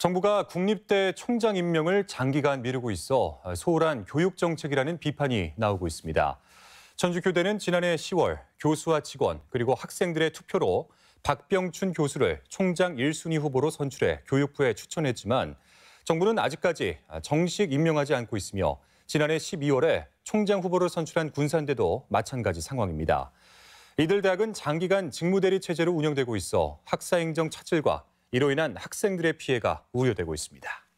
정부가 국립대 총장 임명을 장기간 미루고 있어 소홀한 교육 정책이라는 비판이 나오고 있습니다. 전주교대는 지난해 10월 교수와 직원 그리고 학생들의 투표로 박병춘 교수를 총장 1순위 후보로 선출해 교육부에 추천했지만 정부는 아직까지 정식 임명하지 않고 있으며 지난해 12월에 총장 후보로 선출한 군산대도 마찬가지 상황입니다. 이들 대학은 장기간 직무대리 체제로 운영되고 있어 학사행정 차질과 이로 인한 학생들의 피해가 우려되고 있습니다.